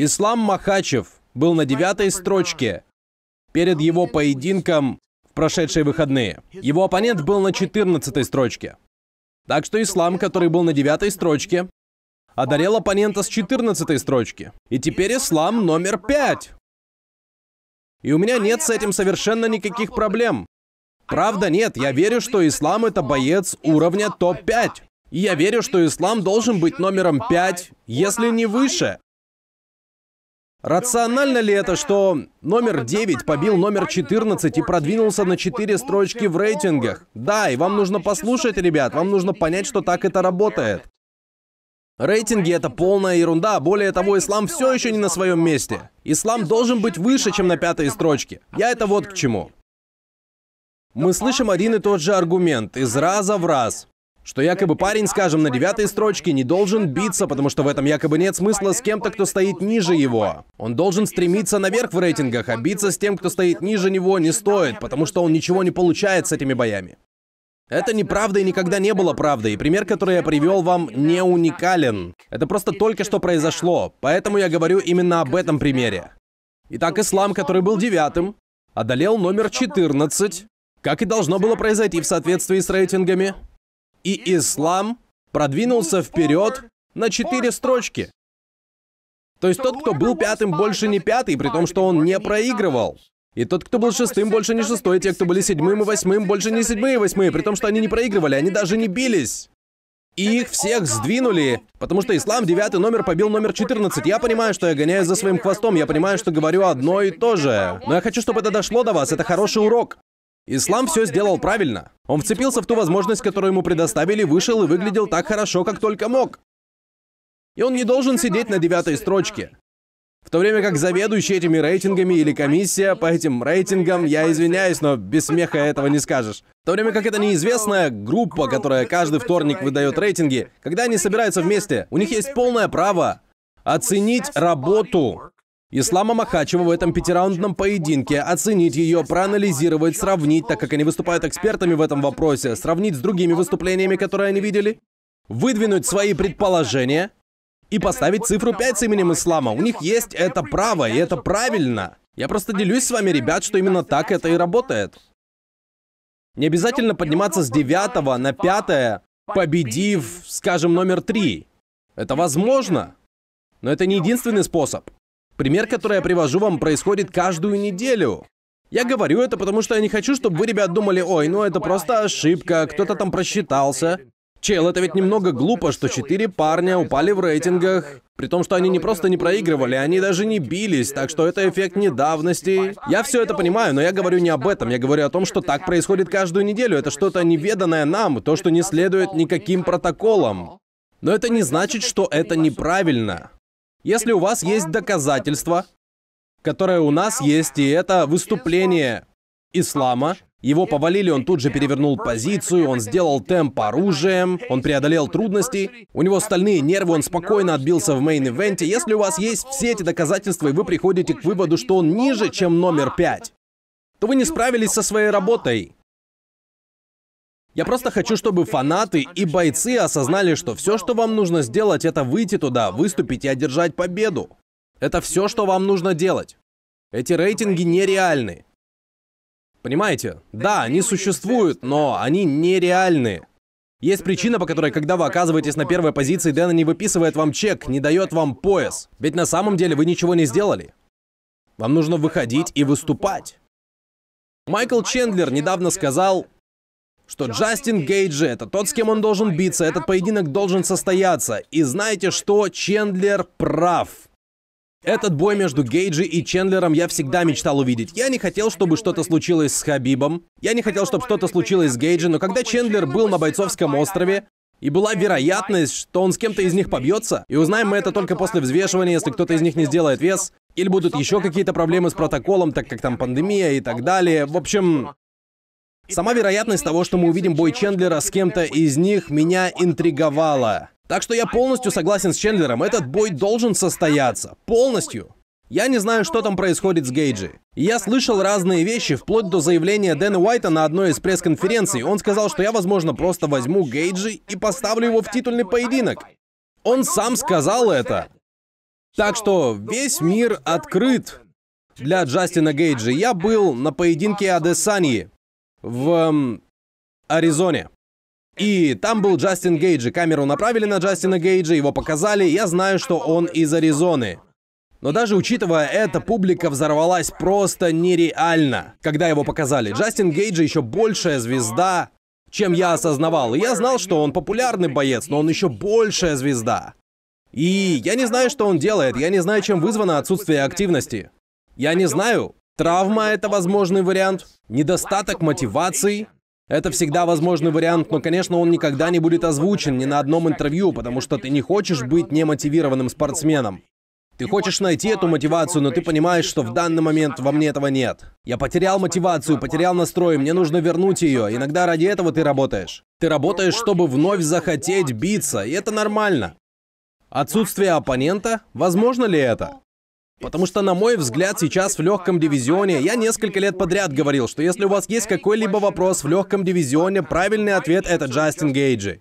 Ислам Махачев был на девятой строчке перед его поединком в прошедшие выходные. Его оппонент был на четырнадцатой строчке. Так что Ислам, который был на девятой строчке, одарил оппонента с 14 строчки. И теперь ислам номер пять. И у меня нет с этим совершенно никаких проблем. Правда нет, я верю, что ислам это боец уровня топ-5. И я верю, что ислам должен быть номером 5, если не выше. Рационально ли это, что номер 9 побил номер 14 и продвинулся на 4 строчки в рейтингах? Да, и вам нужно послушать, ребят, вам нужно понять, что так это работает. Рейтинги — это полная ерунда. Более того, ислам все еще не на своем месте. Ислам должен быть выше, чем на пятой строчке. Я это вот к чему. Мы слышим один и тот же аргумент из раза в раз. Что якобы парень, скажем, на девятой строчке не должен биться, потому что в этом якобы нет смысла с кем-то, кто стоит ниже его. Он должен стремиться наверх в рейтингах, а биться с тем, кто стоит ниже него, не стоит, потому что он ничего не получает с этими боями. Это неправда и никогда не было правдой, и пример, который я привел вам, не уникален. Это просто только что произошло, поэтому я говорю именно об этом примере. Итак, ислам, который был девятым, одолел номер 14, как и должно было произойти в соответствии с рейтингами и ислам продвинулся вперед на четыре строчки. То есть тот, кто был пятым, больше не пятый, при том, что он не проигрывал. И тот, кто был шестым, больше не шестой, и те, кто были седьмым и восьмым, больше не седьмые и восьмые, при том, что они не проигрывали, они даже не бились. И их всех сдвинули, потому что ислам девятый номер побил номер 14. Я понимаю, что я гоняюсь за своим хвостом, я понимаю, что говорю одно и то же. Но я хочу, чтобы это дошло до вас, это хороший урок. Ислам все сделал правильно. Он вцепился в ту возможность, которую ему предоставили, вышел и выглядел так хорошо, как только мог. И он не должен сидеть на девятой строчке. В то время как заведующий этими рейтингами или комиссия по этим рейтингам, я извиняюсь, но без смеха этого не скажешь. В то время как эта неизвестная группа, которая каждый вторник выдает рейтинги, когда они собираются вместе, у них есть полное право оценить работу Ислама Махачева в этом пятираундном поединке, оценить ее, проанализировать, сравнить, так как они выступают экспертами в этом вопросе, сравнить с другими выступлениями, которые они видели, выдвинуть свои предположения и поставить цифру 5 с именем Ислама. У них есть это право, и это правильно. Я просто делюсь с вами, ребят, что именно так это и работает. Не обязательно подниматься с 9 на 5, победив, скажем, номер 3. Это возможно, но это не единственный способ. Пример, который я привожу вам, происходит каждую неделю. Я говорю это, потому что я не хочу, чтобы вы, ребят, думали, ой, ну это просто ошибка, кто-то там просчитался. Чел, это ведь немного глупо, что четыре парня упали в рейтингах, при том, что они не просто не проигрывали, они даже не бились, так что это эффект недавности. Я все это понимаю, но я говорю не об этом, я говорю о том, что так происходит каждую неделю, это что-то неведанное нам, то, что не следует никаким протоколам. Но это не значит, что это неправильно. Если у вас есть доказательства, которое у нас есть, и это выступление ислама. Его повалили, он тут же перевернул позицию, он сделал темп оружием, он преодолел трудности, у него стальные нервы, он спокойно отбился в мейн-ивенте. Если у вас есть все эти доказательства, и вы приходите к выводу, что он ниже, чем номер пять, то вы не справились со своей работой. Я просто хочу, чтобы фанаты и бойцы осознали, что все, что вам нужно сделать, это выйти туда, выступить и одержать победу. Это все, что вам нужно делать. Эти рейтинги нереальны. Понимаете? Да, они существуют, но они нереальны. Есть причина, по которой, когда вы оказываетесь на первой позиции, Дэна не выписывает вам чек, не дает вам пояс. Ведь на самом деле вы ничего не сделали. Вам нужно выходить и выступать. Майкл Чендлер недавно сказал, что Джастин Гейджи — это тот, с кем он должен биться, этот поединок должен состояться. И знаете что? Чендлер прав. Этот бой между Гейджи и Чендлером я всегда мечтал увидеть. Я не хотел, чтобы что-то случилось с Хабибом. Я не хотел, чтобы что-то случилось с Гейджи, но когда Чендлер был на бойцовском острове, и была вероятность, что он с кем-то из них побьется, и узнаем мы это только после взвешивания, если кто-то из них не сделает вес, или будут еще какие-то проблемы с протоколом, так как там пандемия и так далее. В общем, Сама вероятность того, что мы увидим бой Чендлера с кем-то из них, меня интриговала. Так что я полностью согласен с Чендлером, этот бой должен состояться. Полностью. Я не знаю, что там происходит с Гейджи. Я слышал разные вещи, вплоть до заявления Дэна Уайта на одной из пресс-конференций. Он сказал, что я, возможно, просто возьму Гейджи и поставлю его в титульный поединок. Он сам сказал это. Так что весь мир открыт для Джастина Гейджи. Я был на поединке Адесаньи в Аризоне. И там был Джастин Гейджи. Камеру направили на Джастина Гейджи, его показали. Я знаю, что он из Аризоны. Но даже учитывая это, публика взорвалась просто нереально, когда его показали. Джастин Гейджи еще большая звезда, чем я осознавал. И я знал, что он популярный боец, но он еще большая звезда. И я не знаю, что он делает, я не знаю, чем вызвано отсутствие активности. Я не знаю, Травма – это возможный вариант. Недостаток мотивации – это всегда возможный вариант, но, конечно, он никогда не будет озвучен ни на одном интервью, потому что ты не хочешь быть немотивированным спортсменом. Ты хочешь найти эту мотивацию, но ты понимаешь, что в данный момент во мне этого нет. Я потерял мотивацию, потерял настрой, мне нужно вернуть ее. Иногда ради этого ты работаешь. Ты работаешь, чтобы вновь захотеть биться, и это нормально. Отсутствие оппонента, возможно ли это? Потому что, на мой взгляд, сейчас в легком дивизионе, я несколько лет подряд говорил, что если у вас есть какой-либо вопрос в легком дивизионе, правильный ответ это Джастин Гейджи.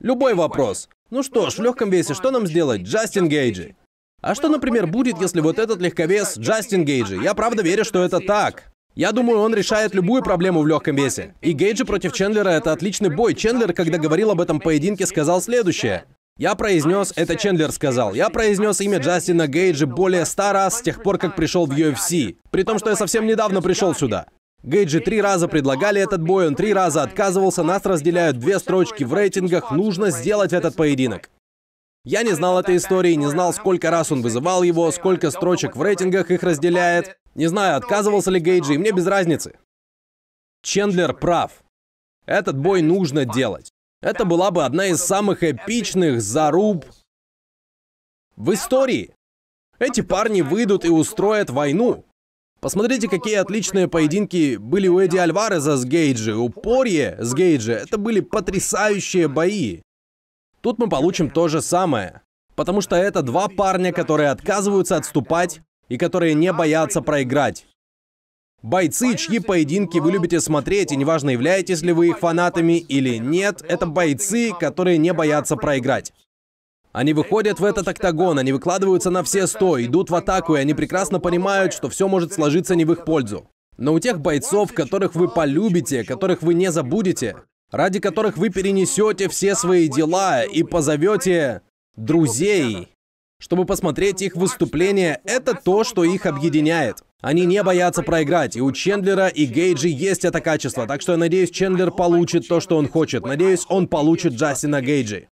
Любой вопрос. Ну что ж, в легком весе что нам сделать? Джастин Гейджи. А что, например, будет, если вот этот легковес Джастин Гейджи? Я правда верю, что это так. Я думаю, он решает любую проблему в легком весе. И Гейджи против Чендлера это отличный бой. Чендлер, когда говорил об этом поединке, сказал следующее. Я произнес, это Чендлер сказал, я произнес имя Джастина Гейджа более ста раз с тех пор, как пришел в UFC. При том, что я совсем недавно пришел сюда. Гейджи три раза предлагали этот бой, он три раза отказывался, нас разделяют две строчки в рейтингах, нужно сделать этот поединок. Я не знал этой истории, не знал, сколько раз он вызывал его, сколько строчек в рейтингах их разделяет. Не знаю, отказывался ли Гейджи, мне без разницы. Чендлер прав. Этот бой нужно делать. Это была бы одна из самых эпичных заруб в истории. Эти парни выйдут и устроят войну. Посмотрите, какие отличные поединки были у Эдди Альвареза с Гейджи, у Порье с Гейджи. Это были потрясающие бои. Тут мы получим то же самое. Потому что это два парня, которые отказываются отступать и которые не боятся проиграть. Бойцы, чьи поединки вы любите смотреть, и неважно, являетесь ли вы их фанатами или нет, это бойцы, которые не боятся проиграть. Они выходят в этот октагон, они выкладываются на все сто, идут в атаку, и они прекрасно понимают, что все может сложиться не в их пользу. Но у тех бойцов, которых вы полюбите, которых вы не забудете, ради которых вы перенесете все свои дела и позовете друзей, чтобы посмотреть их выступления, это то, что их объединяет. Они не боятся проиграть, и у Чендлера и Гейджи есть это качество, так что я надеюсь, Чендлер получит то, что он хочет. Надеюсь, он получит Джастина Гейджи.